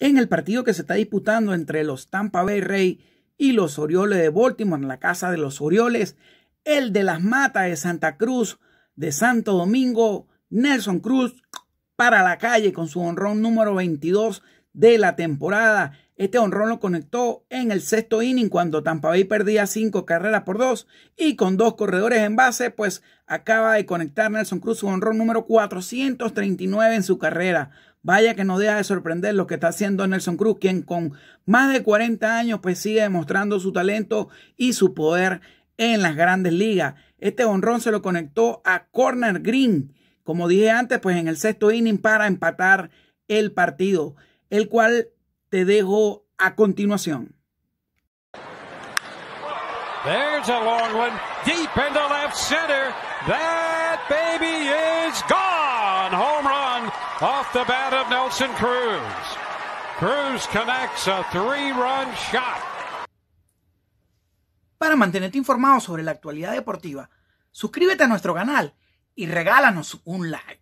en el partido que se está disputando entre los Tampa Bay Rey y los Orioles de Baltimore en la casa de los Orioles, el de las Matas de Santa Cruz de Santo Domingo, Nelson Cruz para la calle con su honrón número 22 de la temporada. Este honrón lo conectó en el sexto inning cuando Tampa Bay perdía cinco carreras por dos y con dos corredores en base, pues acaba de conectar Nelson Cruz su honrón número 439 en su carrera. Vaya que no deja de sorprender lo que está haciendo Nelson Cruz, quien con más de 40 años pues sigue demostrando su talento y su poder en las grandes ligas. Este honrón se lo conectó a Corner Green, como dije antes, pues en el sexto inning para empatar el partido, el cual te dejo a continuación. There's a long one, deep the left center. That baby Nelson Cruz. Cruz Para mantenerte informado sobre la actualidad deportiva, suscríbete a nuestro canal y regálanos un like.